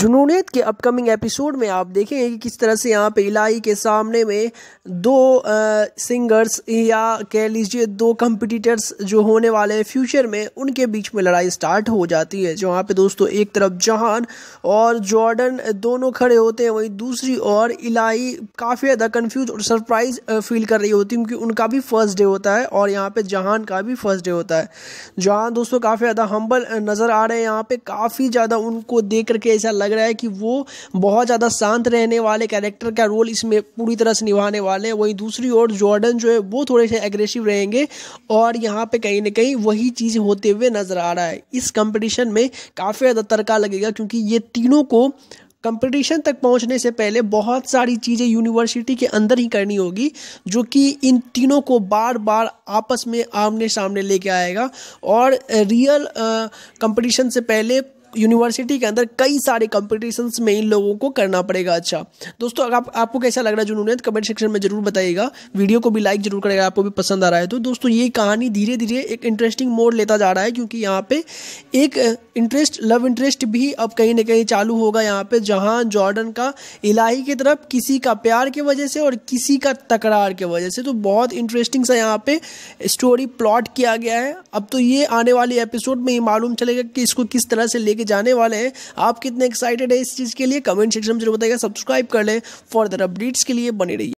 जुनूनियत के upcoming episode में आप देखेंगे कि किस तरह से यहाँ पे इलाई के सामने में दो आ, सिंगर्स या कह लीजिए दो कंपटीटर्स जो होने वाले हैं फ्यूचर में उनके बीच में लड़ाई स्टार्ट हो जाती है जहाँ पे दोस्तों एक तरफ जहान और जॉर्डन दोनों खड़े होते हैं वहीं दूसरी और इलाई काफ़ी ज़्यादा कन्फ्यूज और सरप्राइज फील कर रही होती है क्योंकि उनका भी फर्स्ट डे होता है और यहाँ पर जहान का भी फर्स्ट डे होता है जहान दोस्तों काफ़ी ज़्यादा हम्बल नज़र आ रहे हैं यहाँ पर काफ़ी ज़्यादा उनको देख करके ऐसा लग रहा है कि वो बहुत ज़्यादा शांत रहने वाले कैरेक्टर का रोल इसमें पूरी तरह से निभाने वाले हैं वहीं दूसरी ओर जॉर्डन जो है वो थोड़े से एग्रेसिव रहेंगे और यहाँ पर कहीं ना कहीं वही चीज़ होते हुए नज़र आ रहा है इस कंपटीशन में काफ़ी ज़्यादा तरका लगेगा क्योंकि ये तीनों को कंपटीशन तक पहुंचने से पहले बहुत सारी चीज़ें यूनिवर्सिटी के अंदर ही करनी होगी जो कि इन तीनों को बार बार आपस में आमने सामने लेके आएगा और रियल कंपटीशन से पहले यूनिवर्सिटी के अंदर कई सारे कॉम्पिटिशन्स में इन लोगों को करना पड़ेगा अच्छा दोस्तों अगर आप, आपको कैसा लग रहा है जुनून तो कमेंट सेक्शन में जरूर बताइएगा वीडियो को भी लाइक जरूर करेगा आपको भी पसंद आ रहा है तो दोस्तों ये कहानी धीरे धीरे एक इंटरेस्टिंग मोड लेता जा रहा है क्योंकि यहाँ पे एक इंटरेस्ट लव इंटरेस्ट भी अब कहीं ना कहीं चालू होगा यहाँ पे जहाँ जॉर्डन का इलाही की तरफ किसी का प्यार की वजह से और किसी का तकरार की वजह से तो बहुत इंटरेस्टिंग सा यहाँ पे स्टोरी प्लॉट किया गया है अब तो ये आने वाले एपिसोड में ही मालूम चलेगा कि इसको किस तरह से लेके लेके जाने वाले हैं आप कितने एक्साइटेड है इस चीज़ के लिए कमेंट सेक्शन में जरूर बताइएगा सब्सक्राइब कर लें फॉर्दर अपडेट्स के लिए बने रहिए